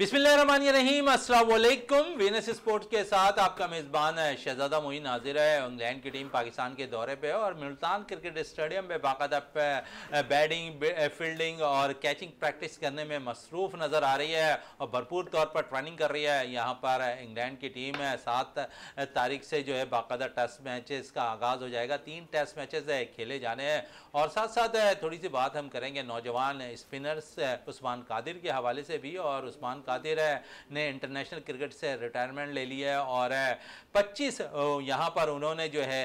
बिस्मिल्लाम असलकुम Venus sports के साथ आपका मेज़बान है शहजादा मोहन नाजिर है इंग्लैंड की टीम पाकिस्तान के दौरे पे है और मुल्तान क्रिकेट स्टेडियम में बाकायदा बैटिंग फील्डिंग और कैचिंग प्रैक्टिस करने में मसरूफ़ नज़र आ रही है और भरपूर तौर पर ट्रेनिंग कर रही है यहाँ पर इंग्लैंड की टीम है सात तारीख से जो है बाकायदा टेस्ट मैचेस का आगाज़ हो जाएगा तीन टेस्ट मैचेस है खेले जाने हैं और साथ साथ थोड़ी सी बात हम करेंगे नौजवान स्पिनर्स उस्मान कादिर के हवाले से भी और उस्मान कादिर है ने इंटरनेशनल क्रिकेट से रिटायरमेंट ले लिया है और 25 यहाँ पर उन्होंने जो है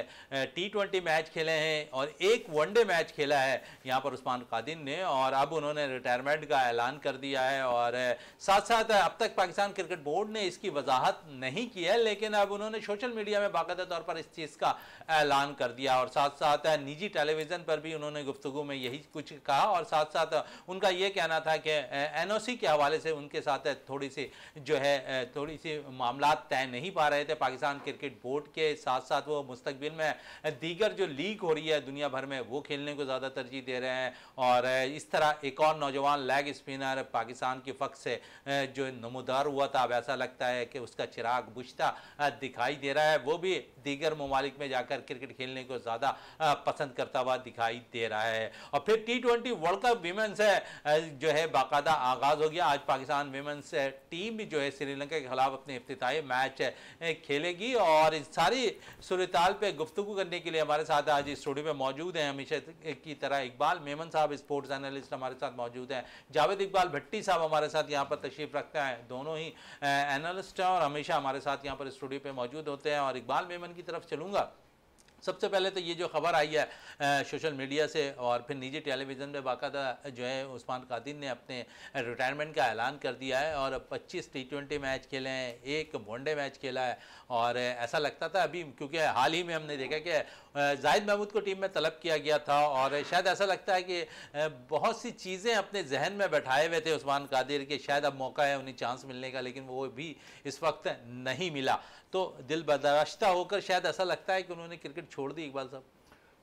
टी ट्वेंटी मैच खेले हैं और एक वनडे मैच खेला है यहाँ पर उस्मान कादिन ने और अब उन्होंने रिटायरमेंट का ऐलान कर दिया है और साथ साथ अब तक पाकिस्तान क्रिकेट बोर्ड ने इसकी वजाहत नहीं की है लेकिन अब उन्होंने सोशल मीडिया में बाकायदा तौर पर इस चीज़ का ऐलान कर दिया और साथ साथ निजी टेलीविज़न पर भी उन्होंने गुफ्तु में यही कुछ कहा और साथ साथ उनका ये कहना था कि एन के हवाले से उनके साथ थोड़ी सी जो है थोड़ी सी मामला तय नहीं पा रहे थे पाकिस्तान पाकिस्तान क्रिकेट बोर्ड के साथ साथ वो मुस्तबिल में दीगर जो लीग हो रही है दुनिया भर में वो खेलने को ज़्यादा तरजीह दे रहे हैं और इस तरह एक और नौजवान लेग स्पिनर पाकिस्तान के फक से जो नमोदार हुआ था अब ऐसा लगता है कि उसका चिराग बुझता दिखाई दे रहा है वो भी दीगर ममालिक में जाकर क्रिकेट खेलने को ज़्यादा पसंद करता हुआ दिखाई दे रहा है और फिर T twenty world cup women's है जो है बाकायदा आगाज़ हो गया आज पाकिस्तान वीमेंस टीम भी जो है श्रीलंका के खिलाफ अपने अफ्ताही मैच खेलेगी और इस सारी सूरताल पर गुफ्तु करने के लिए हमारे साथ आज स्टूडियो में मौजूद हैं हमेशा की तरह इकबाल मेमन साहब स्पोर्ट्स एनालिस्ट हमारे साथ मौजूद हैं जावेद इकबाल भट्टी साहब हमारे साथ यहाँ पर तशरीफ रखते हैं दोनों ही एनालिस्ट हैं और हमेशा हमारे साथ यहाँ पर स्टूडियो पर मौजूद होते हैं और इकबाल मेमन की तरफ चलूँगा सबसे पहले तो ये जो खबर आई है सोशल मीडिया से और फिर निजी टेलीविज़न में बाकायदा जो है उस्मान कादिन ने अपने रिटायरमेंट का ऐलान कर दिया है और 25 टी ट्वेंटी मैच खेले हैं एक वनडे मैच खेला है और ऐसा लगता था अभी क्योंकि हाल ही में हमने देखा कि जाहिद महमूद को टीम में तलब किया गया था और शायद ऐसा लगता है कि बहुत सी चीज़ें अपने जहन में बैठाए हुए थे उस्मान कादिर के शायद अब मौका है उन्हें चांस मिलने का लेकिन वो भी इस वक्त नहीं मिला तो दिल बर्दाश्ता होकर शायद ऐसा लगता है कि उन्होंने क्रिकेट छोड़ दी इकबाल साहब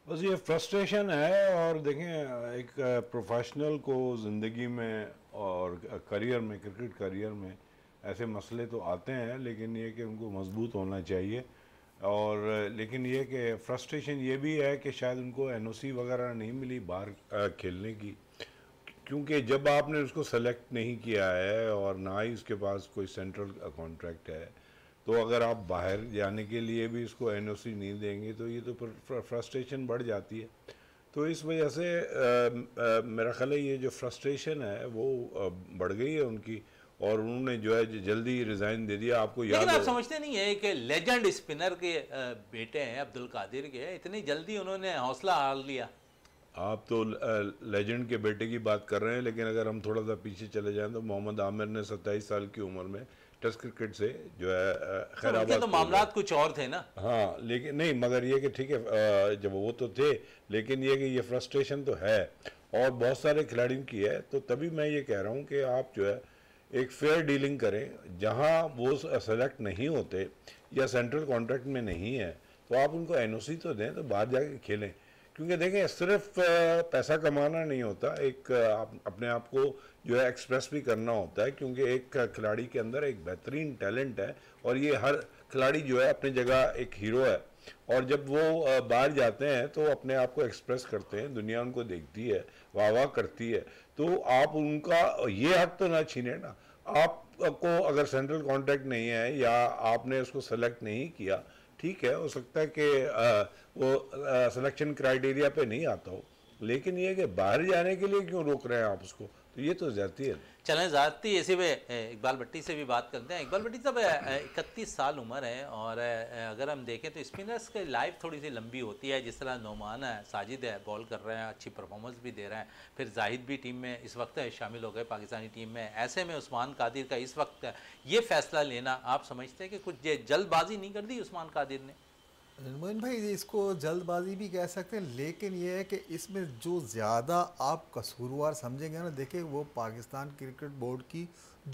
बस ये फ्रस्ट्रेशन है और देखें एक प्रोफेशनल को ज़िंदगी में और करियर में क्रिकेट करियर में ऐसे मसले तो आते हैं लेकिन ये कि उनको मजबूत होना चाहिए और लेकिन ये कि फ्रस्ट्रेशन ये भी है कि शायद उनको एनओसी वगैरह नहीं मिली बाहर खेलने की क्योंकि जब आपने उसको सेलेक्ट नहीं किया है और ना ही उसके पास कोई सेंट्रल कॉन्ट्रैक्ट है तो अगर आप बाहर जाने के लिए भी इसको एनओसी नहीं देंगे तो ये तो फ्रस्ट्रेशन बढ़ जाती है तो इस वजह से मेरा ख्याल है ये जो फ्रस्ट्रेशन है वो बढ़ गई है उनकी और उन्होंने जो है जल्दी रिजाइन दे दिया आपको याद आप समझते नहीं है कि लेजेंड स्पिनर के बेटे हैं अब्दुल कादिर के इतनी जल्दी उन्होंने हौसला हार लिया आप तो लेजेंड के बेटे की बात कर रहे हैं लेकिन अगर हम थोड़ा सा पीछे चले जाएं तो मोहम्मद आमिर ने 27 साल की उम्र में टेस्ट क्रिकेट से जो है खैराबाद तो, तो मामला कुछ और थे ना हाँ लेकिन नहीं मगर ये कि ठीक है जब वो तो थे लेकिन ये कि ये फ्रस्ट्रेशन तो है और बहुत सारे खिलाड़ियों की है तो तभी मैं ये कह रहा हूँ कि आप जो है एक फेयर डीलिंग करें जहां वो सेलेक्ट नहीं होते या सेंट्रल कॉन्ट्रैक्ट में नहीं है तो आप उनको एन तो दें तो बाहर जाके खेलें क्योंकि देखें सिर्फ पैसा कमाना नहीं होता एक आप अपने आप को जो है एक्सप्रेस भी करना होता है क्योंकि एक खिलाड़ी के अंदर एक बेहतरीन टैलेंट है और ये हर खिलाड़ी जो है अपनी जगह एक हीरो है और जब वो बाहर जाते हैं तो अपने आप को एक्सप्रेस करते हैं दुनिया उनको देखती है वाह वाह करती है तो आप उनका ये हक तो ना छीने ना आपको अगर सेंट्रल कॉन्ट्रैक्ट नहीं है या आपने उसको सेलेक्ट नहीं किया ठीक है हो सकता है कि वो सिलेक्शन क्राइटेरिया पे नहीं आता हो लेकिन ये कि बाहर जाने के लिए क्यों रोक रहे हैं आप उसको तो ये तो जाती है चलें जाती इसी में इकबाल भट्टी से भी बात करते हैं इकबाल भट्टी साहब इकतीस साल उम्र है और अगर हम देखें तो स्पिनर्स की लाइफ थोड़ी सी लंबी होती है जिस तरह नोमान है साजिद है बॉल कर रहे हैं अच्छी परफॉर्मेंस भी दे रहे हैं फिर जाहिद भी टीम में इस वक्त शामिल हो गए पाकिस्तानी टीम में ऐसे में उस्मान कादिर का इस वक्त ये फैसला लेना आप समझते हैं कि कुछ जल्दबाजी नहीं कर दी उस्मान कादिर ने मोइन भाई इसको जल्दबाजी भी कह सकते हैं लेकिन ये है कि इसमें जो ज़्यादा आप कसूरवार समझेंगे ना देखिए वो पाकिस्तान क्रिकेट बोर्ड की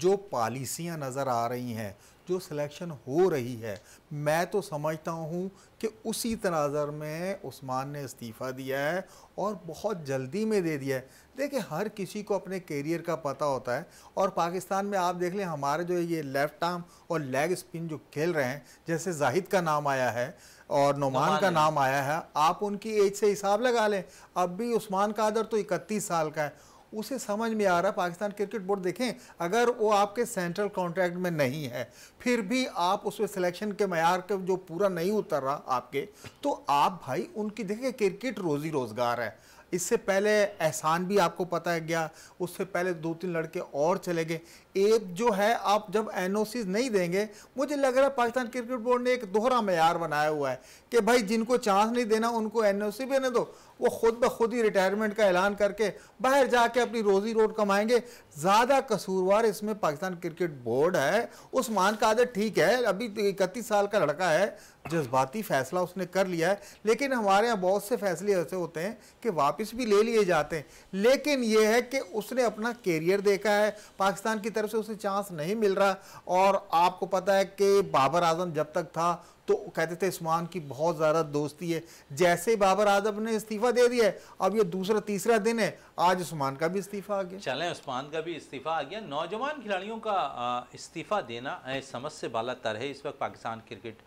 जो पॉलिसियाँ नज़र आ रही हैं जो सिलेक्शन हो रही है मैं तो समझता हूँ कि उसी तनाजर में उस्मान ने इस्तीफ़ा दिया है और बहुत जल्दी में दे दिया है देखिए हर किसी को अपने कैरियर का पता होता है और पाकिस्तान में आप देख लें हमारे जो ये लेफ्ट आर्म और लेग स्पिन जो खेल रहे हैं जैसे जाहिद का नाम आया है और नुमान का नाम आया है आप उनकी एज से हिसाब लगा लें अब भी उस्मान कादर तो इकतीस साल का है उसे समझ में आ रहा है पाकिस्तान क्रिकेट बोर्ड देखें अगर वो आपके सेंट्रल कॉन्ट्रैक्ट में नहीं है फिर भी आप उसमें सिलेक्शन के मैार के जो पूरा नहीं उतर रहा आपके तो आप भाई उनकी देखें क्रिकेट रोज़ी रोज़गार है इससे पहले एहसान भी आपको पता है गया उससे पहले दो तीन लड़के और चले गए एक जो है आप जब एन नहीं देंगे मुझे लग रहा है पाकिस्तान क्रिकेट बोर्ड ने एक दोहरा मैार बनाया हुआ है कि भाई जिनको चांस नहीं देना उनको एन सी देने दो वो खुद ब खुद ही रिटायरमेंट का ऐलान करके बाहर जाके अपनी रोजी रोड कमाएंगे ज़्यादा कसूरवार इसमें पाकिस्तान क्रिकेट बोर्ड है उस्मान आदत ठीक है अभी तो इकतीस साल का लड़का है जज्बाती फ़ैसला उसने कर लिया है लेकिन हमारे यहाँ बहुत से फैसले ऐसे होते हैं कि वापस भी ले लिए जाते हैं लेकिन ये है कि उसने अपना कैरियर देखा है पाकिस्तान की तरफ से उसे चांस नहीं मिल रहा और आपको पता है कि बाबर आजम जब तक था तो कहते थे उस्मान की बहुत ज़्यादा दोस्ती है जैसे ही बाबर आजम ने इस्तीफ़ा दे दिया है अब ये दूसरा तीसरा दिन है आज उस्मान का भी इस्तीफ़ा आ गया चलें उस्मान का भी इस्तीफ़ा आ गया नौजवान खिलाड़ियों का इस्तीफ़ा देना समझ से बाला तर है इस वक्त पाकिस्तान क्रिकेट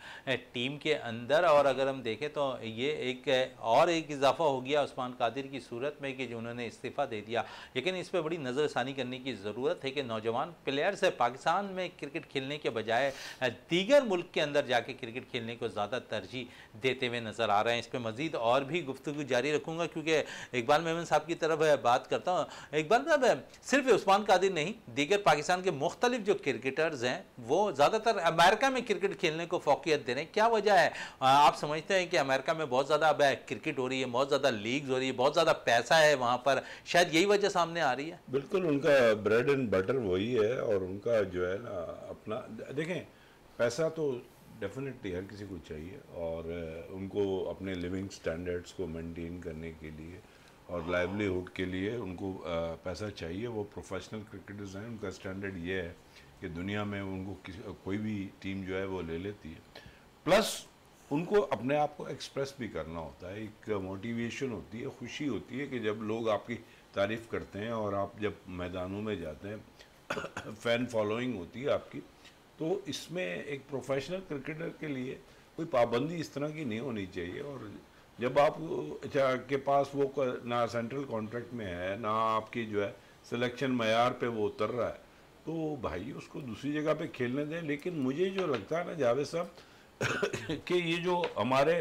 टीम के अंदर और अगर हम देखें तो ये एक और एक इजाफा हो गया उस्मान कादिर की सूरत में कि जो उन्होंने इस्तीफ़ा दे दिया लेकिन इस पर बड़ी नज़रसानी करने की ज़रूरत है कि नौजवान प्लेयर्स पाकिस्तान में क्रिकेट खेलने के बजाय दीगर मुल्क के अंदर जाके क्रिकेट खेलने को ज़्यादा तरजीह देते हुए नज़र आ रहे हैं इस पर मज़ीद और भी गुफ्तु जारी रखूँगा क्योंकि इकबाल मेमन साहब की तरफ बात करता हूँ इकबाल साहब सिर्फ उस्मान कादिर नहीं दीगर पाकिस्तान के मुख्तलिफ जो क्रिकेटर्स हैं वो ज़्यादातर अमेरिका में क्रिकेट खेलने को फोकियत दे रहे हैं क्या वजह है आप समझते हैं कि अमेरिका में बहुत ज़्यादा अब क्रिकेट हो रही है बहुत ज़्यादा लीग्स हो रही है बहुत ज़्यादा पैसा है वहाँ पर शायद यही वजह सामने आ रही है बिल्कुल उनका ब्रेड एंड बटर वही है और उनका जो है ना अपना देखें पैसा तो डेफिनेटली हर किसी को चाहिए और उनको अपने लिविंग स्टैंडर्ड्स को मेंटेन करने के लिए और लाइवलीहुड के लिए उनको पैसा चाहिए वो प्रोफेशनल क्रिकेटर्स हैं उनका स्टैंडर्ड ये है कि दुनिया में उनको कोई भी टीम जो है वो ले लेती है प्लस उनको अपने आप को एक्सप्रेस भी करना होता है एक मोटिवेशन होती है खुशी होती है कि जब लोग आपकी तारीफ़ करते हैं और आप जब मैदानों में जाते हैं फ़ैन फॉलोइंग होती है आपकी तो इसमें एक प्रोफेशनल क्रिकेटर के लिए कोई पाबंदी इस तरह की नहीं होनी चाहिए और जब आप अच्छा, के पास वो ना सेंट्रल कॉन्ट्रैक्ट में है ना आपकी जो है सिलेक्शन मैार पे वो उतर रहा है तो भाई उसको दूसरी जगह पे खेलने दें लेकिन मुझे जो लगता है ना जावेद साहब कि ये जो हमारे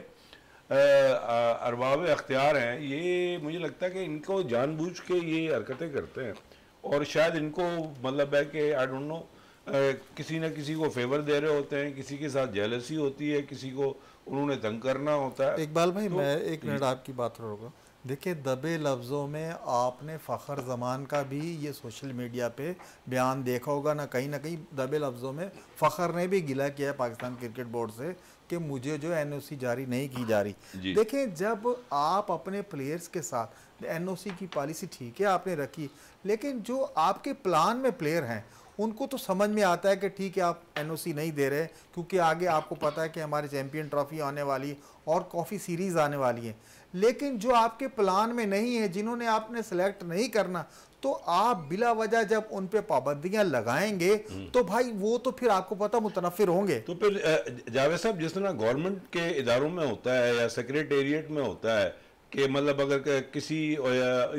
अरबाब अख्तियार हैं ये मुझे लगता है कि इनको जानबूझ के ये हरकतें करते हैं और शायद इनको मतलब है कि आई डोंट नो किसी ना किसी को फेवर दे रहे होते हैं किसी के साथ जेलसी होती है किसी को उन्होंने तंग करना होता है इकबाल भाई तो, मैं एक मिनट आपकी बात रोकूँ देखिए दबे लफ्ज़ों में आपने फ़खर जमान का भी ये सोशल मीडिया पे बयान देखा होगा ना कहीं ना कहीं दबे लफ्ज़ों में फ़खर ने भी गिला किया है पाकिस्तान क्रिकेट बोर्ड से कि मुझे जो एनओसी जारी नहीं की जा रही देखें जब आप अपने प्लेयर्स के साथ एनओसी की पॉलिसी ठीक है आपने रखी लेकिन जो आपके प्लान में प्लेयर हैं उनको तो समझ में आता है कि ठीक है आप एनओसी नहीं दे रहे क्योंकि आगे आपको पता है कि हमारे चैम्पियन ट्रॉफी आने वाली और कॉफ़ी सीरीज़ आने वाली है लेकिन जो आपके प्लान में नहीं है जिन्होंने आपने सेलेक्ट नहीं करना तो आप बिला वजह जब उन पे पाबंदियां लगाएंगे हम्म। तो भाई वो तो फिर आपको पता मुतनफिर होंगे तो फिर जावेद साहब जिस तरह गवर्नमेंट के इदारों में होता है या सेक्रेटेरिएट में होता है कि मतलब अगर किसी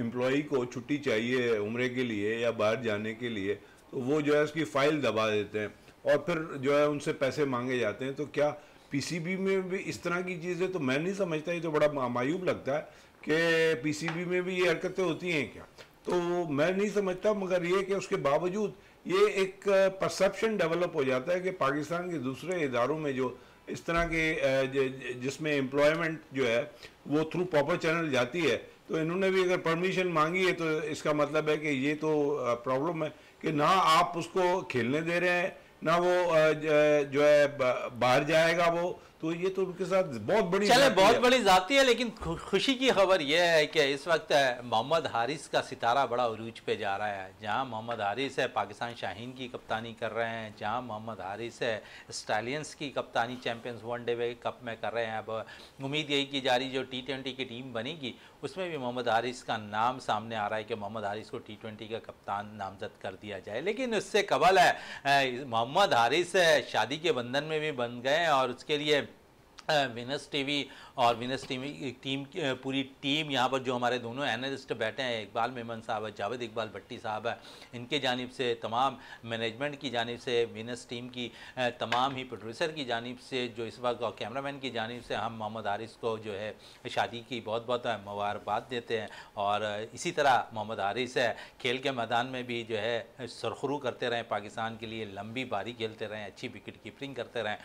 एम्प्लॉ को छुट्टी चाहिए उम्र के लिए या बाहर जाने के लिए वो जो है उसकी फ़ाइल दबा देते हैं और फिर जो है उनसे पैसे मांगे जाते हैं तो क्या पीसीबी में भी इस तरह की चीज़ें तो मैं नहीं समझता ये तो बड़ा मायूब लगता है कि पीसीबी में भी ये हरकतें होती हैं क्या तो मैं नहीं समझता मगर ये कि उसके बावजूद ये एक परसेप्शन डेवलप हो जाता है कि पाकिस्तान के दूसरे इदारों में जो इस तरह के जिसमें एम्प्लॉयमेंट जो है वो थ्रू प्रॉपर चैनल जाती है तो इन्होंने भी अगर परमिशन मांगी है तो इसका मतलब है कि ये तो प्रॉब्लम है कि ना आप उसको खेलने दे रहे हैं ना वो जो है बाहर जाएगा वो तो ये तो उनके साथ बहुत बड़ी चले बहुत बड़ी जाती है लेकिन खुशी की खबर यह है कि इस वक्त मोहम्मद हारिस का सितारा बड़ा अरूज पे जा रहा है जहां मोहम्मद हारिस है पाकिस्तान शाहीन की कप्तानी कर रहे हैं जहां मोहम्मद हारिस है स्टालियंस की कप्तानी चैम्पियंस डे वे कप में कर रहे हैं अब उम्मीद यही की जा रही जो टी ट्वेंटी की टीम बनेगी उसमें भी मोहम्मद हारिस का नाम सामने आ रहा है कि मोहम्मद हारिस को टी ट्वेंटी का कप्तान नामजद कर दिया जाए लेकिन उससे कबल है मोहम्मद हारिस शादी के बंधन में भी बन गए और उसके लिए विनस टीवी और विनस टीवी टीम पूरी टीम यहाँ पर जो हमारे दोनों एनालिस्ट बैठे हैं इकबाल मेमन साहब है जावेद इकबाल भट्टी साहब है इनके जानब से तमाम मैनेजमेंट की जानब से विनस टीम की तमाम ही प्रोड्यूसर की जानब से जो इस वक्त और कैमरामैन की जानिब से हम मोहम्मद आरिस को जो है शादी की बहुत बहुत मुबारकबाद देते हैं और इसी तरह मोहम्मद आरिस है खेल के मैदान में भी जो है सरखरू करते रहें पाकिस्तान के लिए लंबी बारी खेलते रहें अच्छी विकेट कीपरिंग करते रहें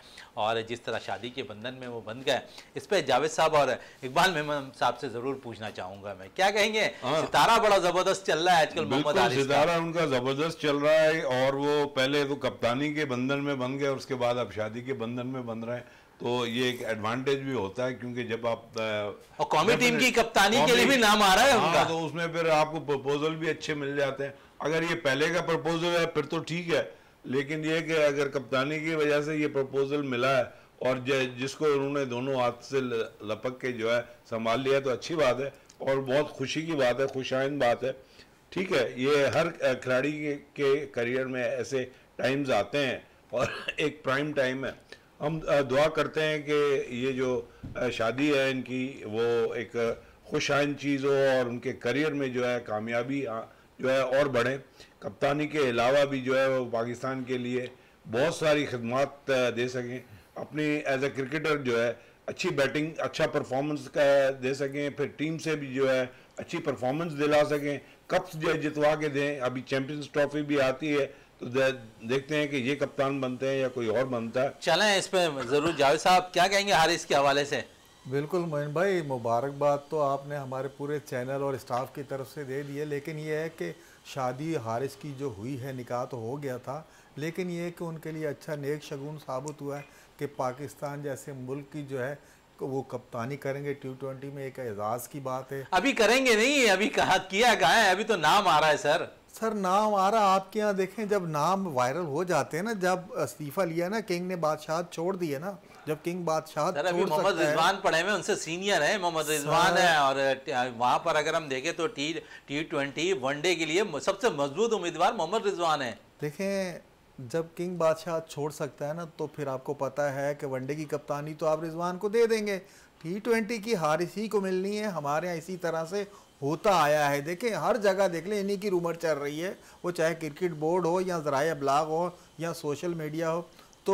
और जिस तरह शादी के बंधन में में वो बन गए इस पर जावेद साहब और इकबाल मेहमान साहब से ज़रूर पूछना चाहूंगा मैं क्या कहेंगे हाँ। सितारा बड़ा ज़बरदस्त चल रहा है आजकल मोहम्मद सितारा उनका ज़बरदस्त चल रहा है और वो पहले तो कप्तानी के बंधन में बन गए उसके बाद अब शादी के बंधन में बन रहे हैं तो ये एक एडवांटेज भी होता है क्योंकि जब आप और कॉमी टीम की कप्तानी के लिए भी नाम आ रहा है उनका हाँ, तो उसमें फिर आपको प्रपोजल भी अच्छे मिल जाते हैं अगर ये पहले का प्रपोजल है फिर तो ठीक है लेकिन ये कि अगर कप्तानी की वजह से ये प्रपोजल मिला है और जिसको उन्होंने दोनों हाथ से लपक के जो है संभाल लिया तो अच्छी बात है और बहुत खुशी की बात है खुशाइन बात है ठीक है ये हर खिलाड़ी के, के करियर में ऐसे टाइम्स आते हैं और एक प्राइम टाइम है हम दुआ करते हैं कि ये जो शादी है इनकी वो एक खुशाइन चीज़ हो और उनके करियर में जो है कामयाबी जो है और बढ़े कप्तानी के अलावा भी जो है वो पाकिस्तान के लिए बहुत सारी खदमात दे सकें अपनी एज ए क्रिकेटर जो है अच्छी बैटिंग अच्छा परफॉर्मेंस का दे सकें फिर टीम से भी जो है अच्छी परफॉर्मेंस दिला सकें कप्स जो है जितवा के दें अभी चैंपियंस ट्रॉफी भी आती है तो दे, देखते हैं कि ये कप्तान बनते हैं या कोई और बनता है चलें इस पर ज़रूर जावेद साहब क्या कहेंगे हारिस के हवाले से बिल्कुल मोहन भाई मुबारकबाद तो आपने हमारे पूरे चैनल और स्टाफ की तरफ से दे दी है लेकिन ये है कि शादी हारिस की जो हुई है निकाह तो हो गया था लेकिन ये कि उनके लिए अच्छा नेक शगुन साबित हुआ है कि पाकिस्तान जैसे मुल्क की जो है वो कप्तानी करेंगे टी ट्वेंटी में एक एजाज की बात है अभी करेंगे नहीं अभी कहा किया कहा है अभी तो नाम आ रहा है सर सर नाम आ रहा आपके यहाँ देखें जब नाम वायरल हो जाते हैं ना जब इस्तीफा लिया ना किंग ने बादशाह छोड़ दिया ना जब किंग बादशाह मोहम्मद रिजवान पढ़े में उनसे सीनियर है मोहम्मद रिजवान है और वहाँ पर अगर हम देखें तो टी टी ट्वेंटी वनडे के लिए सबसे मजबूत उम्मीदवार मोहम्मद रिजवान है देखें जब किंग बादशाह छोड़ सकता है ना तो फिर आपको पता है कि वनडे की कप्तानी तो आप रिजवान को दे देंगे टी ट्वेंटी की हार इसी को मिलनी है हमारे यहाँ इसी तरह से होता आया है देखें हर जगह देख लें इन्हीं की रूमर चल रही है वो चाहे क्रिकेट बोर्ड हो या ज़रा ब्लाग हो या सोशल मीडिया हो तो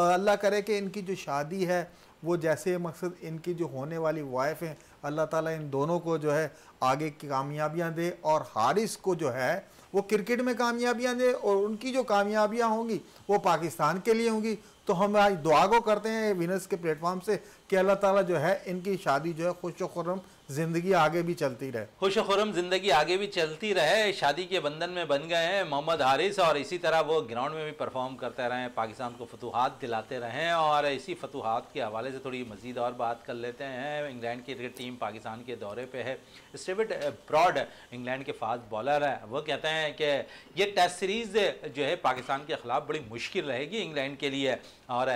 अल्लाह करे कि इनकी जो शादी है वो जैसे मकसद इनकी जो होने वाली वाइफ हैं अल्लाह ताला इन दोनों को जो है आगे की कामयाबियाँ दे और हारिस को जो है वो क्रिकेट में कामयाबियाँ दें और उनकी जो कामयाबियाँ होंगी वो पाकिस्तान के लिए होंगी तो हम आज दुआ को करते हैं विनर्स के प्लेटफॉर्म से कि अल्लाह ताला जो है इनकी शादी जो है खुश व जिंदगी आगे भी चलती रहे खुश खुरम जिंदगी आगे भी चलती रहे शादी के बंधन में बन गए हैं मोहम्मद हारिस और इसी तरह वो ग्राउंड में भी परफॉर्म करते रहे पाकिस्तान को फतूहत दिलाते रहें और इसी फतूहत के हवाले से थोड़ी मज़ीद और बात कर लेते हैं इंग्लैंड की क्रिकेट टीम पाकिस्तान के दौरे पर है स्टेविट ब्रॉड इंग्लैंड के फास्ट बॉलर हैं वो कहते हैं कि ये टेस्ट सीरीज़ जो है पाकिस्तान के ख़िलाफ़ बड़ी मुश्किल रहेगी इंग्लैंड के लिए और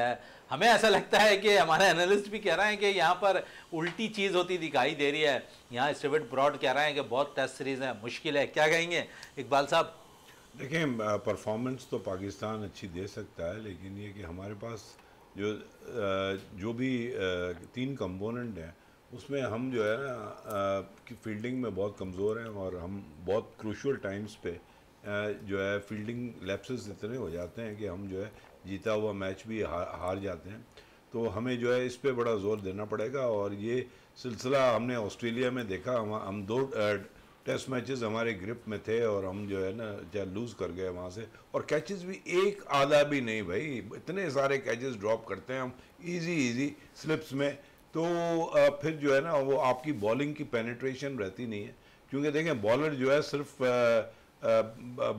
हमें ऐसा लगता है कि हमारे एनालिस्ट भी कह रहे हैं कि यहाँ पर उल्टी चीज़ होती दिखाई दे रही है यहाँ स्टेविट ब्रॉड कह रहे हैं कि बहुत टेस्ट सीरीज़ है मुश्किल है क्या कहेंगे इकबाल साहब देखें परफॉर्मेंस तो पाकिस्तान अच्छी दे सकता है लेकिन ये कि हमारे पास जो जो भी तीन कंपोनेंट हैं उसमें हम जो है ना फील्डिंग में बहुत कमज़ोर हैं और हम बहुत क्रूशल टाइम्स पे जो है फील्डिंग लैप्सेस इतने हो जाते हैं कि हम जो है जीता हुआ मैच भी हार, हार जाते हैं तो हमें जो है इस पर बड़ा जोर देना पड़ेगा और ये सिलसिला हमने ऑस्ट्रेलिया में देखा हम हम दो टेस्ट मैचेस हमारे ग्रिप में थे और हम जो है ना चाहे लूज़ कर गए वहाँ से और कैचेस भी एक आधा भी नहीं भाई इतने सारे कैचेस ड्रॉप करते हैं हम इजी इजी स्लिप्स में तो फिर जो है ना वो आपकी बॉलिंग की पेनिट्रेशन रहती नहीं है क्योंकि देखें बॉलर जो है सिर्फ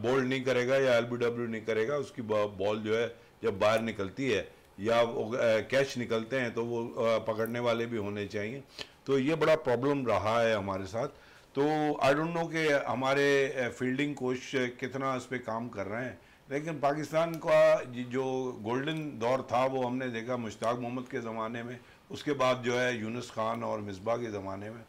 बोल्ड नहीं करेगा या एल नहीं करेगा उसकी बॉल जो है जब बाहर निकलती है या कैश निकलते हैं तो वो पकड़ने वाले भी होने चाहिए तो ये बड़ा प्रॉब्लम रहा है हमारे साथ तो आई डोंट नो कि हमारे फील्डिंग कोच कितना इस पर काम कर रहे हैं लेकिन पाकिस्तान का जो गोल्डन दौर था वो हमने देखा मुश्ताक मोहम्मद के ज़माने में उसके बाद जो है यूनुस खान और मिसबा के ज़माने में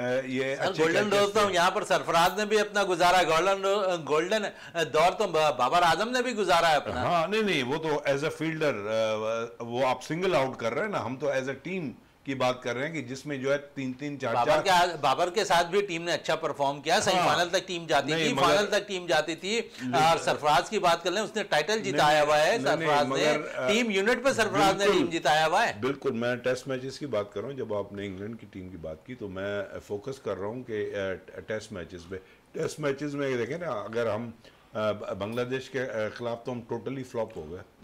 ये गोल्डन रोज तो यहाँ पर सरफराज ने भी अपना गुजारा गोल्डन गोल्डन दौर तो बाबर आजम ने भी गुजारा है अपना हाँ नहीं नहीं वो तो एज अ फील्डर वो आप सिंगल आउट कर रहे हैं ना हम तो एज अ टीम की बात कर रहे हैं कि जिसमें जो है तीन तीन चार बाबर चार के बाबर के साथ भी टीम ने अच्छा परफॉर्म किया सेमीफाइनल हाँ, फाइनल तक टीम जाती थी फाइनल तक टीम जाती थी और सरफराज की बात कर लें उसने टाइटल जिताया हुआ है सरफराज ने टीम यूनिट पर सरफराज ने टीम जिताया हुआ है बिल्कुल मैं टेस्ट मैचेस की बात कर रहा हूँ जब आपने इंग्लैंड की टीम की बात की तो मैं फोकस कर रहा हूँ कि टेस्ट मैचेस पे टेस्ट मैचेस में देखें ना अगर हम बांग्लादेश के खिलाफ तो हम टोटली फ्लॉप हो गए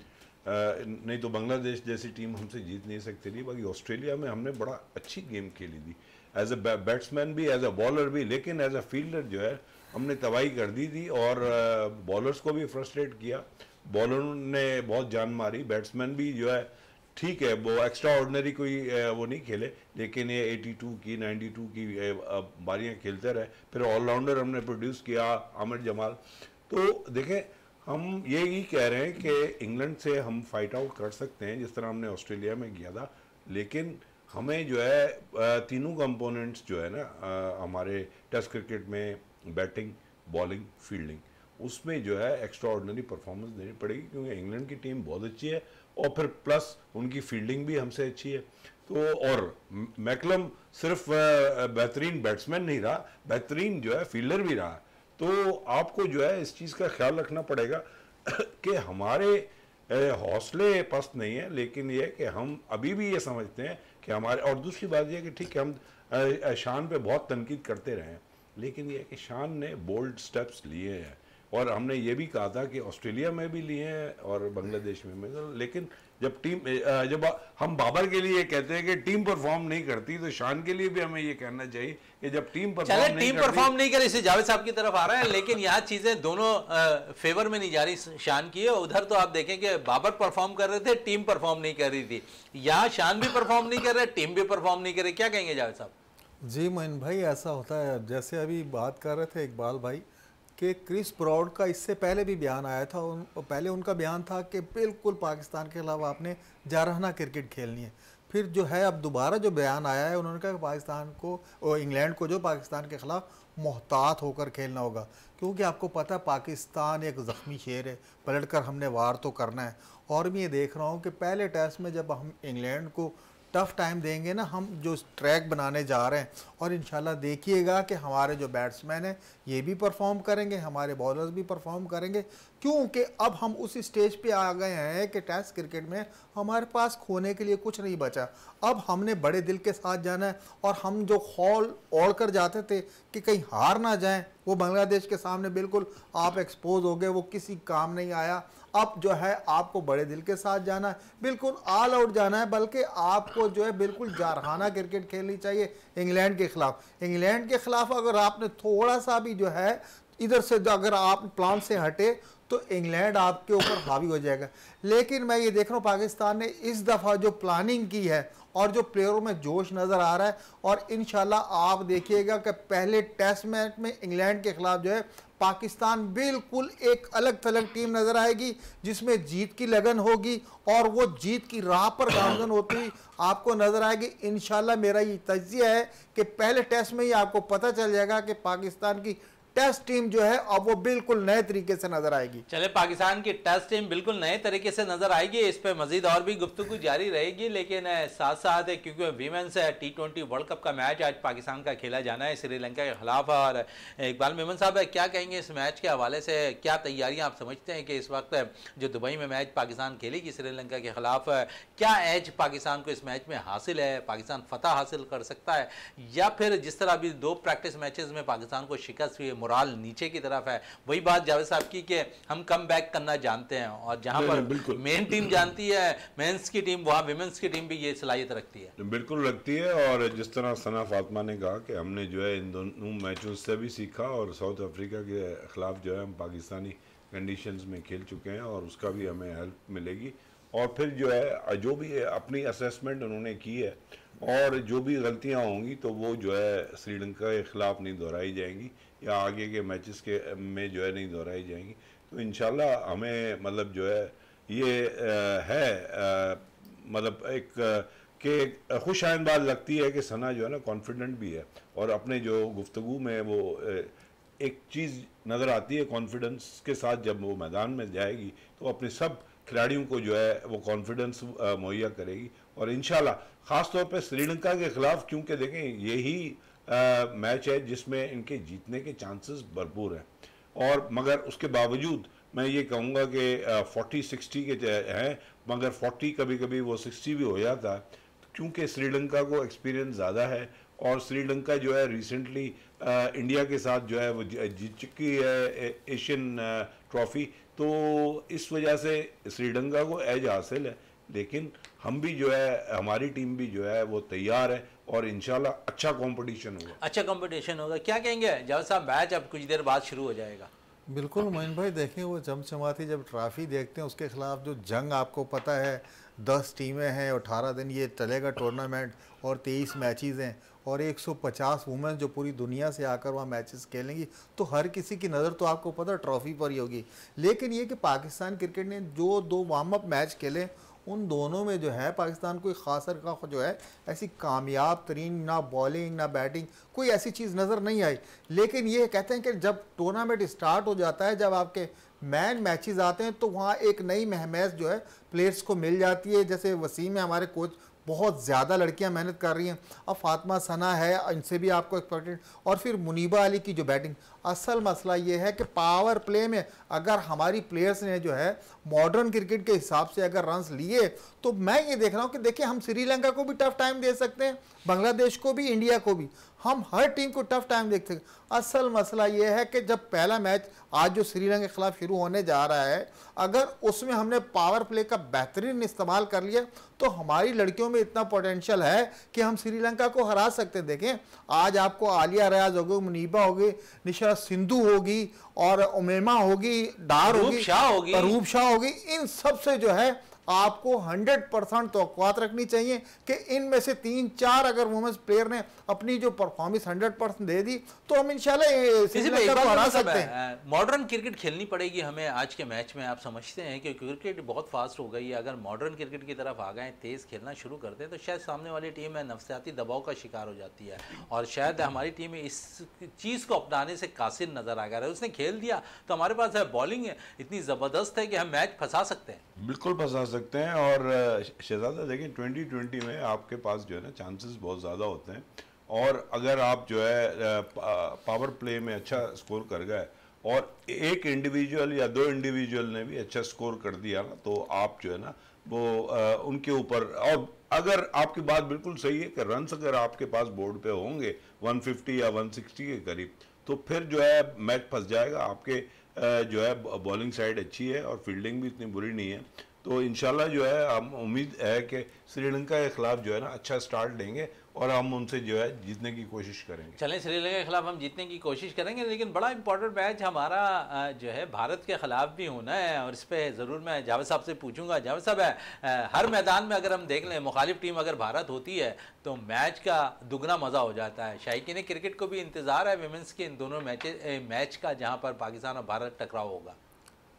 नहीं तो बांग्लादेश जैसी टीम हमसे जीत नहीं सकती थी बाकी ऑस्ट्रेलिया में हमने बड़ा अच्छी गेम खेली थी एज अ बैट्समैन भी एज अ बॉलर भी लेकिन एज अ फील्डर जो है हमने तबाही कर दी थी और बॉलर्स को भी फ्रस्ट्रेट किया बॉलरों ने बहुत जान मारी बैट्समैन भी जो है ठीक है वो एक्स्ट्रा ऑर्डनरी कोई वो नहीं खेले लेकिन ये 82 की 92 की बारियाँ खेलते रहे फिर ऑलराउंडर हमने प्रोड्यूस किया आमिर जमाल तो देखें हम ही कह रहे हैं कि इंग्लैंड से हम फाइट आउट कर सकते हैं जिस तरह हमने ऑस्ट्रेलिया में किया था लेकिन हमें जो है तीनों कंपोनेंट्स जो है ना हमारे टेस्ट क्रिकेट में बैटिंग बॉलिंग फील्डिंग उसमें जो है एक्स्ट्रा ऑर्डनरी परफॉर्मेंस देनी पड़ेगी क्योंकि इंग्लैंड की टीम बहुत अच्छी है और फिर प्लस उनकी फील्डिंग भी हमसे अच्छी है तो और मैकलम सिर्फ बेहतरीन बैट्समैन नहीं रहा बेहतरीन जो है फील्डर भी रहा तो आपको जो है इस चीज़ का ख्याल रखना पड़ेगा कि हमारे हौसले पस्त नहीं है लेकिन ये कि हम अभी भी ये समझते हैं कि हमारे और दूसरी बात यह कि ठीक है हम शान पे बहुत तनकीद करते रहे हैं लेकिन यह कि शान ने बोल्ड स्टेप्स लिए हैं और हमने ये भी कहा था कि ऑस्ट्रेलिया में भी लिए हैं और बांग्लादेश में भी लेकिन जब टीम जब हम बाबर के लिए कहते हैं कि टीम परफॉर्म नहीं करती तो शान के लिए भी हमें ये कहना चाहिए कि जब टीम परफॉर्म टीम परफॉर्म नहीं करे इसे जावेद साहब की तरफ आ रहा है लेकिन यहाँ चीजें दोनों फेवर में नहीं जा रही शान की है उधर तो आप देखें कि बाबर परफॉर्म कर रहे थे टीम परफॉर्म नहीं कर रही थी यहाँ शान भी परफॉर्म नहीं कर रहे टीम भी परफॉर्म नहीं कर रही क्या कहेंगे जावेद साहब जी मोहन भाई ऐसा होता है जैसे अभी बात कर रहे थे इकबाल भाई कि क्रिस ब्रॉड का इससे पहले भी बयान आया था उन पहले उनका बयान था कि बिल्कुल पाकिस्तान के खिलाफ आपने जारहना क्रिकेट खेलनी है फिर जो है अब दोबारा जो बयान आया है उन्होंने कहा कि पाकिस्तान को और इंग्लैंड को जो पाकिस्तान के ख़िलाफ़ मोहतात होकर खेलना होगा क्योंकि आपको पता है पाकिस्तान एक ज़ख्मी शेर है पलट कर हमने वार तो करना है और मैं ये देख रहा हूँ कि पहले टेस्ट में जब हम इंग्लैंड को टफ़ टाइम देंगे ना हम जो ट्रैक बनाने जा रहे हैं और इन देखिएगा कि हमारे जो बैट्समैन हैं ये भी परफॉर्म करेंगे हमारे बॉलर्स भी परफॉर्म करेंगे क्योंकि अब हम उस स्टेज पे आ गए हैं कि टेस्ट क्रिकेट में हमारे पास खोने के लिए कुछ नहीं बचा अब हमने बड़े दिल के साथ जाना है और हम जो हॉल ओढ़ कर जाते थे कि कहीं हार ना जाएं वो बांग्लादेश के सामने बिल्कुल आप एक्सपोज हो गए वो किसी काम नहीं आया अब जो है आपको बड़े दिल के साथ जाना है बिल्कुल ऑल आउट जाना है बल्कि आपको जो है बिल्कुल जारहाना क्रिकेट खेलनी चाहिए इंग्लैंड के के ख़िलाफ़ इंग्लैंड के ख़िलाफ़ अगर आपने थोड़ा सा भी जो है इधर से अगर आप प्लान से हटे तो इंग्लैंड आपके ऊपर हावी हो जाएगा लेकिन मैं ये देख रहा हूँ पाकिस्तान ने इस दफ़ा जो प्लानिंग की है और जो प्लेयरों में जोश नज़र आ रहा है और इन आप देखिएगा कि पहले टेस्ट मैच में इंग्लैंड के खिलाफ जो है पाकिस्तान बिल्कुल एक अलग थलग टीम नज़र आएगी जिसमें जीत की लगन होगी और वो जीत की राह पर गामजन होती हुई आपको नज़र आएगी इन मेरा ये तजिया है कि पहले टेस्ट में ही आपको पता चल जाएगा कि पाकिस्तान की टेस्ट टीम जो है अब वो बिल्कुल नए तरीके से नजर आएगी चले पाकिस्तान की टेस्ट टीम बिल्कुल नए तरीके से नजर आएगी इस पर मजीद और भी गुफ्तु जारी रहेगी लेकिन साथ साथ क्योंकि women's T twenty world cup का मैच आज पाकिस्तान का खेला जाना है श्रीलंका के खिलाफ और इकबाल मेमन साहब क्या कहेंगे इस मैच के हवाले से क्या तैयारियाँ आप समझते हैं कि इस वक्त जो दुबई में मैच पाकिस्तान खेलेगी श्रीलंका के खिलाफ क्या एज पाकिस्तान को इस मैच में हासिल है पाकिस्तान फतह हासिल कर सकता है या फिर जिस तरह अभी दो प्रैक्टिस मैचेस में पाकिस्तान को शिकस्त हुई मोराल नीचे की तरफ है वही बात जावेद साहब की कि हम कम बैक करना जानते हैं और जहाँ पर मेन टीम जानती है मेन्स की टीम वहाँ विमेंस की टीम भी ये सलाहियत रखती है बिल्कुल रखती है और जिस तरह सना फातमा ने कहा कि हमने जो है इन दोनों मैचों से भी सीखा और साउथ अफ्रीका के ख़िलाफ़ जो है हम पाकिस्तानी कंडीशन में खेल चुके हैं और उसका भी हमें हेल्प मिलेगी और फिर जो है जो भी है, अपनी असेसमेंट उन्होंने की है और जो भी गलतियां होंगी तो वो जो है श्रीलंका के ख़िलाफ़ नहीं दोहराई जाएंगी या आगे के मैचेस के में जो है नहीं दोहराई जाएंगी तो इन हमें मतलब जो है ये है मतलब एक के खुश आइंदाज लगती है कि सना जो है ना कॉन्फिडेंट भी है और अपने जो गुफ्तु में वो एक चीज़ नज़र आती है कॉन्फिडेंस के साथ जब वो मैदान में जाएगी तो अपने सब खिलाड़ियों को जो है वो कॉन्फिडेंस मुहैया करेगी और इन ख़ास तौर पर श्रीलंका के ख़िलाफ़ क्योंकि देखें यही मैच है जिसमें इनके जीतने के चांसेस भरपूर हैं और मगर उसके बावजूद मैं ये कहूँगा कि फोर्टी सिक्सटी के हैं मगर फोर्टी कभी कभी वो सिक्सटी भी हो जाता क्योंकि श्रीलंका को एक्सपीरियंस ज़्यादा है और श्रीलंका जो है रिसेंटली इंडिया के साथ जो है वो जीत चुकी है एशियन ट्रॉफी तो इस वजह से श्रीलंका को एज हासिल है लेकिन हम भी जो है हमारी टीम भी जो है वो तैयार है और इनशाला अच्छा कॉम्पिटिशन होगा अच्छा कॉम्पिटिशन होगा क्या कहेंगे जब साहब मैच अब कुछ देर बाद शुरू हो जाएगा बिल्कुल मोइन भाई देखें वो चमचमाती जब ट्रॉफी देखते हैं उसके खिलाफ जो जंग आपको पता है दस टीमें हैं अठारह दिन ये चलेगा टूर्नामेंट और तेईस मैचेस हैं और 150 वुमेन जो पूरी दुनिया से आकर वहाँ मैचेस खेलेंगी तो हर किसी की नज़र तो आपको पता ट्रॉफी पर ही होगी लेकिन ये कि पाकिस्तान क्रिकेट ने जो दो वार्म अप मैच खेले उन दोनों में जो है पाकिस्तान कोई खासर का जो है ऐसी कामयाब तरीन ना बॉलिंग ना बैटिंग कोई ऐसी चीज़ नज़र नहीं आई लेकिन ये कहते हैं कि जब टूर्नामेंट स्टार्ट हो जाता है जब आपके मैन मैचेस आते हैं तो वहाँ एक नई महमेज जो है प्लेयर्स को मिल जाती है जैसे वसीम है हमारे कोच बहुत ज़्यादा लड़कियां मेहनत कर रही हैं अब फातमा सना है इनसे भी आपको एक्सपेक्टेड और फिर मुनीबा अली की जो बैटिंग असल मसला ये है कि पावर प्ले में अगर हमारी प्लेयर्स ने जो है मॉडर्न क्रिकेट के हिसाब से अगर रन लिए तो मैं ये देख रहा हूँ कि देखिए हम श्रीलंका को भी टफ टाइम दे सकते हैं बांग्लादेश को भी इंडिया को भी हम हर टीम को टफ टाइम देखते हैं असल मसला ये है कि जब पहला मैच आज जो श्रीलंका के खिलाफ शुरू होने जा रहा है अगर उसमें हमने पावर प्ले का बेहतरीन इस्तेमाल कर लिया तो हमारी लड़कियों में इतना पोटेंशियल है कि हम श्रीलंका को हरा सकते देखें आज आपको आलिया रयाज होगी मुनीबा होगी निशा सिंधु होगी और उमेमा होगी डार होगी शाह होगी रूप शाह होगी इन सबसे जो है आपको 100 परसेंट तो अकवात रखनी चाहिए कि इनमें से तीन चार अगर वुमेंस प्लेयर ने अपनी जो परफॉर्मेंस 100 परसेंट दे दी तो हम इंशाल्लाह सकते हैं मॉडर्न क्रिकेट खेलनी पड़ेगी हमें आज के मैच में आप समझते हैं कि क्रिकेट बहुत फास्ट हो गई है अगर मॉडर्न क्रिकेट की तरफ आ गए तेज़ खेलना शुरू करते हैं तो शायद सामने वाली टीम है नफसियाती दबाव का शिकार हो जाती है और शायद हमारी टीम इस चीज़ को अपनाने से कासिर नज़र आ गया है उसने खेल दिया तो हमारे पास है बॉलिंग इतनी ज़बरदस्त है कि हम मैच फंसा सकते हैं बिल्कुल फंसा सकते सकते हैं और शहजादा देखें 2020 में आपके पास जो है ना चांसेस बहुत ज़्यादा होते हैं और अगर आप जो है पावर प्ले में अच्छा स्कोर कर गए और एक इंडिविजुअल या दो इंडिविजुअल ने भी अच्छा स्कोर कर दिया ना तो आप जो है ना वो उनके ऊपर और अगर आपकी बात बिल्कुल सही है कि रन्स अगर आपके पास बोर्ड पर होंगे वन या वन के करीब तो फिर जो है मैच फंस जाएगा आपके जो है बॉलिंग साइड अच्छी है और फील्डिंग भी इतनी बुरी नहीं है तो इन जो है हम उम्मीद है कि श्रीलंका के खिलाफ जो है ना अच्छा स्टार्ट देंगे और हम उनसे जो है जीतने की कोशिश करेंगे चलें श्रीलंका के खिलाफ हम जीतने की कोशिश करेंगे लेकिन बड़ा इंपॉर्टेंट मैच हमारा जो है भारत के खिलाफ भी होना है और इस पर ज़रूर मैं जावेद साहब से पूछूंगा जावेद साहब है हर मैदान में अगर हम देख लें मुखालिफ टीम अगर भारत होती है तो मैच का दुगना मज़ा हो जाता है शायकीन क्रिकेट को भी इंतज़ार है वेमेंस के इन दोनों मैच मैच का जहाँ पर पाकिस्तान और भारत टकराव होगा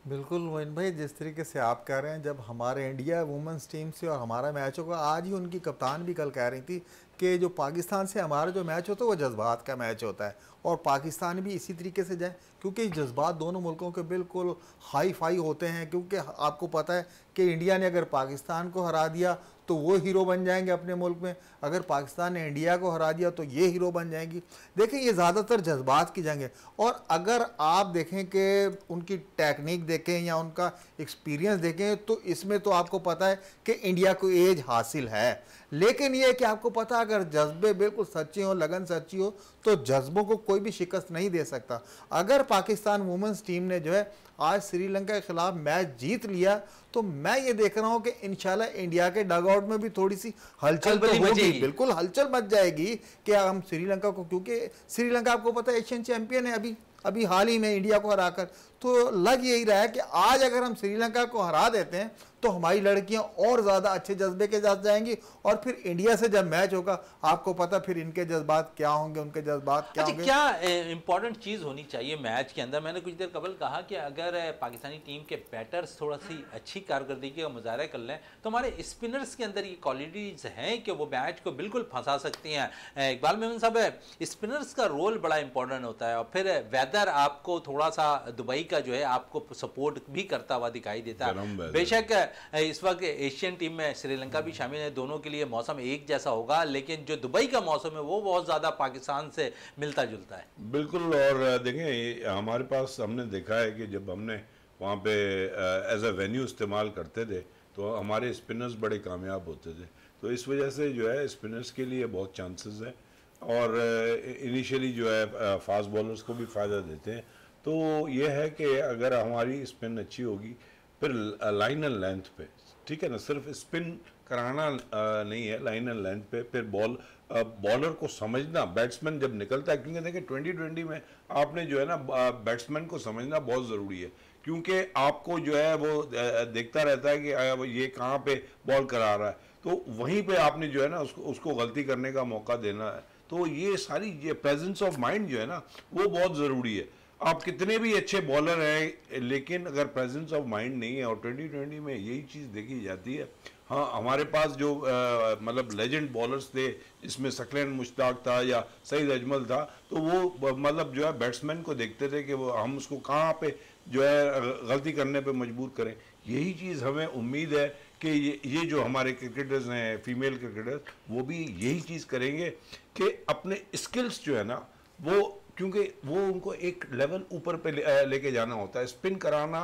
बिल्कुल मोइन भाई जिस तरीके से आप कह रहे हैं जब हमारे इंडिया वुमेंस टीम से और हमारा मैच होगा आज ही उनकी कप्तान भी कल कह रही थी कि जो पाकिस्तान से हमारा जो मैच होता है वो जज्बात का मैच होता है और पाकिस्तान भी इसी तरीके से जाए क्योंकि जज्बात दोनों मुल्कों के बिल्कुल हाई फाई होते हैं क्योंकि आपको पता है कि इंडिया ने अगर पाकिस्तान को हरा दिया तो वो हीरो बन जाएंगे अपने मुल्क में अगर पाकिस्तान ने इंडिया को हरा दिया तो ये हीरो बन जाएंगी देखें ये ज़्यादातर जज्बात की जंग है और अगर आप देखें कि उनकी टेक्निक देखें या उनका एक्सपीरियंस देखें तो इसमें तो आपको पता है कि इंडिया को एज हासिल है लेकिन ये कि आपको पता अगर जज्बे बिल्कुल सच्चे हों लगन सच्ची हो तो जज्बों को कोई भी शिकस्त नहीं दे सकता अगर पाकिस्तान वुमेंस टीम ने जो है आज श्रीलंका के खिलाफ मैच जीत लिया तो मैं ये देख रहा हूँ कि इनशाला इंडिया के डग आउट में भी थोड़ी सी हलचल तो होगी बिल्कुल हलचल मच जाएगी कि हम श्रीलंका को क्योंकि श्रीलंका आपको पता है एशियन चैंपियन है अभी अभी हाल ही में इंडिया को हराकर तो लग यही रहा है कि आज अगर हम श्रीलंका को हरा देते हैं तो हमारी लड़कियां और ज़्यादा अच्छे जज्बे के साथ जाएंगी और फिर इंडिया से जब मैच होगा आपको पता फिर इनके जज्बात क्या होंगे उनके जज्बात क्या अच्छा, होंगे क्या इंपॉर्टेंट चीज़ होनी चाहिए मैच के अंदर मैंने कुछ देर कबल कहा कि अगर पाकिस्तानी टीम के बैटर्स थोड़ा सी अच्छी कारकर्दगी का मुजाहरा कर लें तो हमारे स्पिनर्स के अंदर ये क्वालिटीज़ हैं कि वो मैच को बिल्कुल फंसा सकती हैं इकबाल मेमन साहब स्पिनर्स का रोल बड़ा इंपॉर्टेंट होता है और फिर वेदर आपको थोड़ा सा दुबई अमेरिका जो है आपको सपोर्ट भी करता हुआ दिखाई देता है बेशक इस वक्त एशियन टीम में श्रीलंका भी शामिल है दोनों के लिए मौसम एक जैसा होगा लेकिन जो दुबई का मौसम है वो बहुत ज़्यादा पाकिस्तान से मिलता जुलता है बिल्कुल और देखें हमारे पास हमने देखा है कि जब हमने वहाँ पे एज ए वेन्यू इस्तेमाल करते थे तो हमारे स्पिनर्स बड़े कामयाब होते थे तो इस वजह से जो है स्पिनर्स के लिए बहुत चांसेस हैं और इनिशियली जो है फास्ट बॉलर्स को भी फ़ायदा देते हैं तो ये है कि अगर हमारी स्पिन अच्छी होगी फिर लाइन एंड लेंथ पे ठीक है ना सिर्फ स्पिन कराना नहीं है लाइन एंड लेंथ पे फिर बॉल बॉलर को समझना बैट्समैन जब निकलता है क्योंकि देखिए ट्वेंटी ट्वेंटी में आपने जो है ना बैट्समैन को समझना बहुत ज़रूरी है क्योंकि आपको जो है वो देखता रहता है कि ये कहाँ पे बॉल करा रहा है तो वहीं पे आपने जो है ना उसको उसको गलती करने का मौका देना है तो ये सारी ये प्रेजेंस ऑफ माइंड जो है ना वो बहुत ज़रूरी है आप कितने भी अच्छे बॉलर हैं लेकिन अगर प्रेजेंस ऑफ माइंड नहीं है और ट्वेंटी ट्वेंटी में यही चीज़ देखी जाती है हाँ हमारे पास जो मतलब लेजेंड बॉलर्स थे इसमें सकलैन मुश्ताक था या सईद अजमल था तो वो मतलब जो है बैट्समैन को देखते थे कि वो हम उसको कहाँ पे जो है गलती करने पे मजबूर करें यही चीज़ हमें उम्मीद है कि ये ये जो हमारे क्रिकेटर्स हैं फीमेल क्रिकेटर्स वो भी यही चीज़ करेंगे कि अपने स्किल्स जो है ना वो क्योंकि वो उनको एक लेवल ऊपर पे ले, लेके जाना होता है स्पिन कराना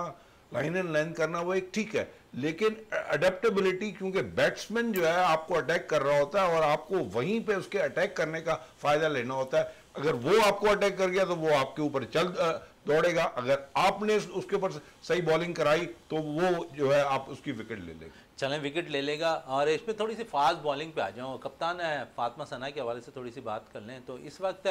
लाइन एंड लाइन करना वो एक ठीक है लेकिन अडेप्टेबिलिटी क्योंकि बैट्समैन जो है आपको अटैक कर रहा होता है और आपको वहीं पे उसके अटैक करने का फायदा लेना होता है अगर वो आपको अटैक कर गया तो वो आपके ऊपर चल दौड़ेगा अगर आपने उसके ऊपर सही बॉलिंग कराई तो वो जो है आप उसकी विकेट ले लेंगे चलें विकेट ले लेगा और इसमें थोड़ी सी फास्ट बॉलिंग पे आ जाऊँ कप्तान फातमा सना के हवाले से थोड़ी सी बात कर लें तो इस वक्त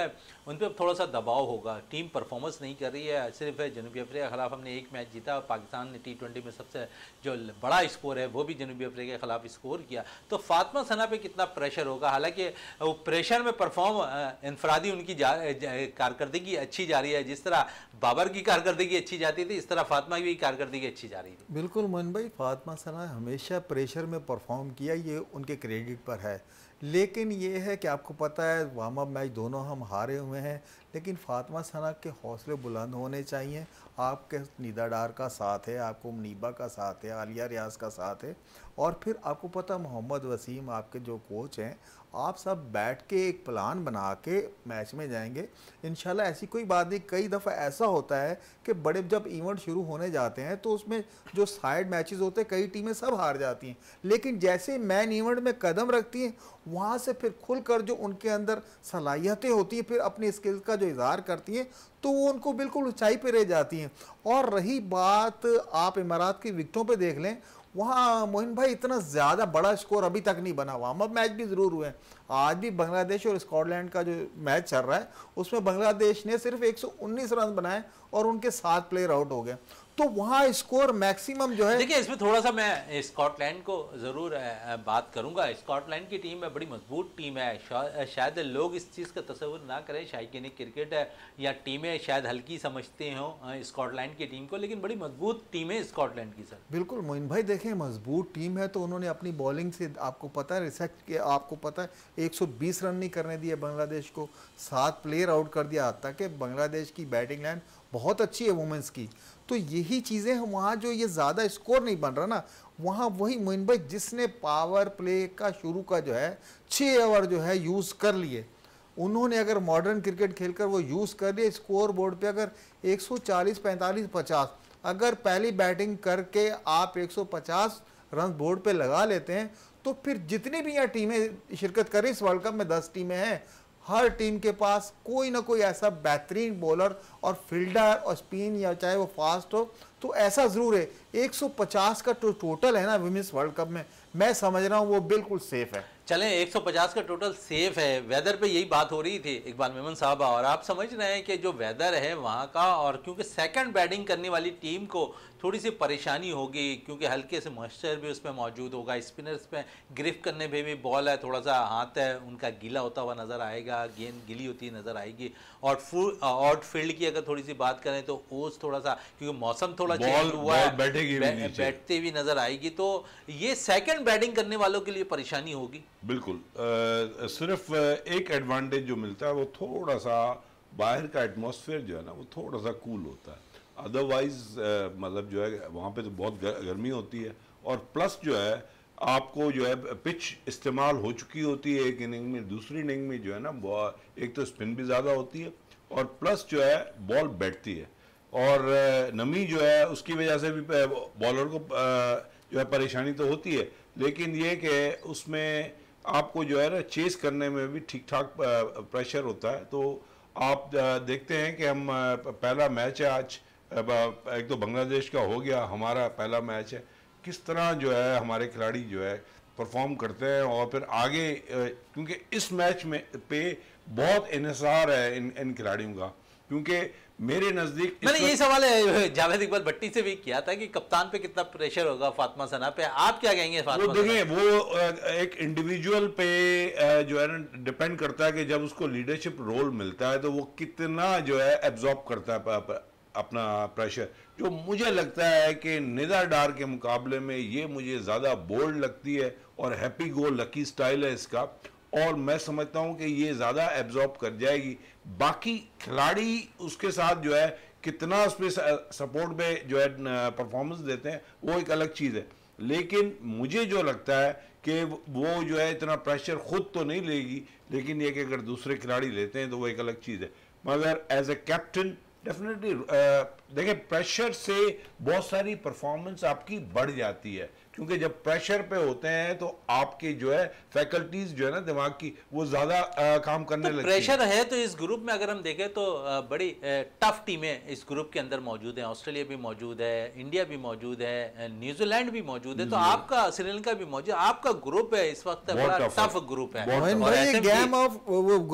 उन पर थोड़ा सा दबाव होगा टीम परफॉर्मेंस नहीं कर रही है सिर्फ जनूबी अफ्रीका के खिलाफ हमने एक मैच जीता और पाकिस्तान ने टी ट्वेंटी में सबसे जो बड़ा स्कोर है वो भी जनूबी अफ्रीका के खिलाफ स्कोर किया तो फातमा सना पर कितना प्रेशर होगा हालाँकि वो प्रेशर में परफॉर्म इनफरादी उनकी जा, कारकर्दगी अच्छी जा रही है जिस तरह बाबर की कारकर्दगी अच्छी जाती थी इस तरह फातमा की भी कारकर्दगी अच्छी जा रही थी बिल्कुल मोहन भाई फातमा सना हमेशा हमेशा प्रेशर में परफॉर्म किया ये उनके क्रेडिट पर है लेकिन ये है कि आपको पता है वार्म अप मैच दोनों हम हारे हुए हैं लेकिन फातिमा सना के हौसले बुलंद होने चाहिए आपके निदा डार का साथ है आपको मुनीबा का साथ है आलिया रियाज का साथ है और फिर आपको पता मोहम्मद वसीम आपके जो कोच हैं आप सब बैठ के एक प्लान बना के मैच में जाएंगे इन ऐसी कोई बात नहीं कई दफ़ा ऐसा होता है कि बड़े जब इवेंट शुरू होने जाते हैं तो उसमें जो साइड मैचेस होते हैं कई टीमें सब हार जाती हैं लेकिन जैसे मैन इवेंट में कदम रखती हैं वहाँ से फिर खुल कर जो उनके अंदर सलाहियतें होती हैं फिर अपनी स्किल्स का जो इजहार करती हैं तो वो उनको बिल्कुल ऊँचाई पर रह जाती हैं और रही बात आप इमारात की विकटों पर देख लें वहाँ मोहिन भाई इतना ज़्यादा बड़ा स्कोर अभी तक नहीं बना हुआ हम अब मैच भी ज़रूर हुए हैं आज भी बांग्लादेश और स्कॉटलैंड का जो मैच चल रहा है उसमें बांग्लादेश ने सिर्फ 119 रन बनाए और उनके सात प्लेयर आउट हो गए तो वहाँ स्कोर मैक्सिमम जो है देखिए इसमें थोड़ा सा मैं स्कॉटलैंड को ज़रूर बात करूंगा स्कॉटलैंड की टीम है बड़ी मजबूत टीम है शायद लोग इस चीज़ का तस्वुर ना करें शायकीन क्रिकेट या टीमें शायद हल्की समझते हो स्कॉटलैंड की टीम को लेकिन बड़ी मजबूत टीम है स्कॉटलैंड की सर बिल्कुल मोइन भाई देखें मजबूत टीम है तो उन्होंने अपनी बॉलिंग से आपको पता है रिसेक्ट किया आपको पता है एक रन नहीं करने दिए बांग्लादेश को सात प्लेयर आउट कर दिया ताकि बांग्लादेश की बैटिंग लाइन बहुत अच्छी है वुमेंस की तो यही चीज़ें हम वहाँ जो ये ज़्यादा स्कोर नहीं बन रहा ना वहाँ वही मोइन भाई जिसने पावर प्ले का शुरू का जो है छः ओवर जो है यूज़ कर लिए उन्होंने अगर मॉडर्न क्रिकेट खेलकर वो यूज़ कर लिए स्कोर बोर्ड पे अगर 140, 45, 50 अगर पहली बैटिंग करके आप 150 रन बोर्ड पे लगा लेते हैं तो फिर जितनी भी यहाँ टीमें शिरकत करें इस वर्ल्ड कप में 10 टीमें हैं हर टीम के पास कोई ना कोई ऐसा बेहतरीन बॉलर और फील्डर और स्पिन या चाहे वो फास्ट हो तो ऐसा ज़रूर है 150 का जो तो टोटल है ना विमेंस वर्ल्ड कप में मैं समझ रहा हूँ वो बिल्कुल सेफ है चलें 150 का टोटल सेफ है वेदर पे यही बात हो रही थी इकबाल मेमन साहब और आप समझ रहे हैं कि जो वेदर है वहाँ का और क्योंकि सेकंड बैटिंग करने वाली टीम को थोड़ी सी परेशानी होगी क्योंकि हल्के से मॉइस्चर भी उसमें मौजूद होगा स्पिनर्स पे ग्रिफ करने पे भी बॉल है थोड़ा सा हाथ है उनका गीला होता हुआ नज़र आएगा गेंद गिली होती नज़र आएगी और फुल की अगर थोड़ी सी बात करें तो ओस थोड़ा सा क्योंकि मौसम थोड़ा चेंज हुआ है बैठेगी भी नीचे बैठते हुई नजर आएगी तो ये सेकंड बैटिंग करने वालों के लिए परेशानी होगी बिल्कुल आ, सिर्फ एक एडवांटेज जो मिलता है वो थोड़ा सा बाहर का एटमोसफेयर जो है ना वो थोड़ा सा कूल होता है अदरवाइज मतलब जो है वहाँ पे तो बहुत गर्मी होती है और प्लस जो है आपको जो है पिच इस्तेमाल हो चुकी होती है एक इनिंग में दूसरी इनिंग में जो है ना एक तो स्पिन भी ज़्यादा होती है और प्लस जो है बॉल बैठती है और नमी जो है उसकी वजह से भी बॉलर को जो है परेशानी तो होती है लेकिन ये कि उसमें आपको जो है ना चेस करने में भी ठीक ठाक प्रेशर होता है तो आप देखते हैं कि हम पहला मैच है आज एक तो बांग्लादेश का हो गया हमारा पहला मैच है किस तरह जो है हमारे खिलाड़ी जो है परफॉर्म करते हैं और फिर आगे क्योंकि इस मैच में पे बहुत इनसार है इन इन खिलाड़ियों का क्योंकि मेरे नजदीक मैंने ये सवाल जावेद इकबाल भट्टी से भी किया था कि कप्तान पे कितना प्रेशर होगा फातिमा सना पे आप क्या कहेंगे फातिमा वो देखें वो एक इंडिविजुअल पे जो है ना डिपेंड करता है कि जब उसको लीडरशिप रोल मिलता है तो वो कितना जो है एब्जॉर्ब करता है अपना प्रेशर जो मुझे लगता है कि निदा डार के मुकाबले में ये मुझे ज़्यादा बोल्ड लगती है और हैप्पी गो लकी स्टाइल है इसका और मैं समझता हूँ कि ये ज़्यादा एब्जॉर्ब कर जाएगी बाकी खिलाड़ी उसके साथ जो है कितना उस पर सपोर्ट में जो है परफॉर्मेंस देते हैं वो एक अलग चीज़ है लेकिन मुझे जो लगता है कि वो जो है इतना प्रेशर खुद तो नहीं लेगी लेकिन ये कि अगर दूसरे खिलाड़ी लेते हैं तो वो एक अलग चीज़ है मगर एज ए कैप्टन डेफिनेटली देखें प्रेशर से बहुत सारी परफॉर्मेंस आपकी बढ़ जाती है क्योंकि जब प्रेशर पे होते हैं तो आपके जो है फैकल्टीज जो है ना दिमाग की वो ज्यादा काम तो करने तो लगती प्रेशर है।, है तो इस ग्रुप में अगर हम देखें तो बड़ी टफ टीमें इस ग्रुप के अंदर मौजूद हैं ऑस्ट्रेलिया भी मौजूद है इंडिया भी मौजूद है न्यूजीलैंड भी मौजूद है तो आपका श्रीलंका भी मौजूद आपका ग्रुप है इस वक्त बड़ा टफ ग्रुप है game of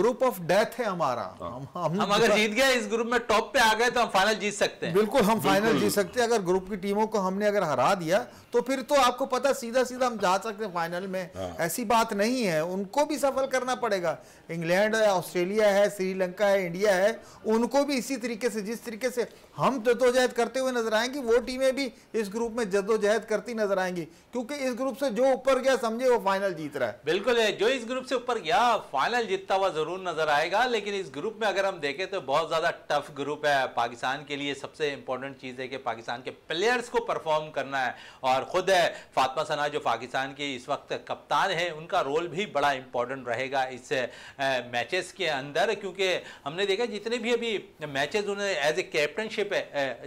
group of death है हमारा हाँ। हम अगर जीत गए इस ग्रुप में टॉप पे आ गए तो हम फाइनल जीत सकते हैं बिल्कुल हम फाइनल जीत सकते हैं अगर ग्रुप की टीमों को हमने अगर हरा दिया तो फिर तो आपको पता सीधा सीधा हम जा सकते हैं फाइनल में हाँ। ऐसी बात नहीं है उनको भी सफल करना पड़ेगा इंग्लैंड है ऑस्ट्रेलिया है श्रीलंका है इंडिया है उनको भी इसी तरीके से जिस तरीके से हम जदोजहद करते हुए नजर आएंगे वो टीमें भी इस ग्रुप में जदोजहद करती नजर आएंगी क्योंकि इस ग्रुप से जो ऊपर गया समझे वो फाइनल जीत रहा है बिल्कुल है जो इस ग्रुप से ऊपर गया फाइनल जीतता हुआ जरूर नजर आएगा लेकिन इस ग्रुप में अगर हम देखें तो बहुत ज्यादा टफ ग्रुप है पाकिस्तान के लिए सबसे इंपॉर्टेंट चीज है कि पाकिस्तान के प्लेयर्स को परफॉर्म करना है और खुद है फातमा सना जो पाकिस्तान की इस वक्त कप्तान है उनका रोल भी बड़ा इंपॉर्टेंट रहेगा इस मैचेस के अंदर क्योंकि हमने देखा जितने भी अभी मैचेस उन्होंने एज ए कैप्टनशिप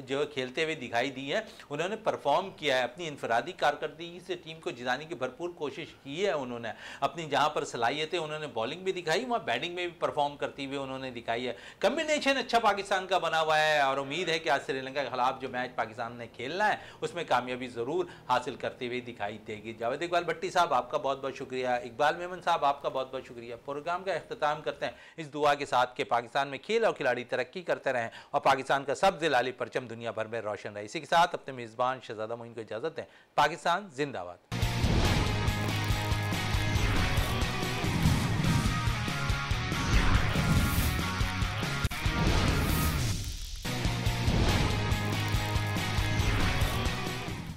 जो खेलते हुए दिखाई दी है उन्होंने परफॉर्म किया है अपनी इनफरादी कारकर्दगी से टीम को जिताने की भरपूर कोशिश की है उन्होंने अपनी जहाँ पर सलाहियतें उन्होंने बॉलिंग भी दिखाई वहाँ बैटिंग में भी परफॉर्म करती हुई उन्होंने दिखाई है कम्बिनेशन अच्छा पाकिस्तान का बना हुआ है और उम्मीद है कि आज श्रीलंका के खिलाफ जो मैच पाकिस्तान ने खेलना है उसमें कामयाबी ज़रूर हासिल करते करते हुए दिखाई देगी जावेद इकबाल भट्टी साहब आपका बहुत बहुत शुक्रिया इकबाल मेमन साहब आपका बहुत बहुत शुक्रिया प्रोग्राम का अख्ताम करते हैं इस दुआ के साथ के पाकिस्तान में खेल और खिलाड़ी तरक्की करते रहें और पाकिस्तान का सब जिला परचम दुनिया भर में रोशन रहे इसी के साथ अपने मेज़बान शहजादा मोहन को इजाज़त दें पाकिस्तान जिंदाबाद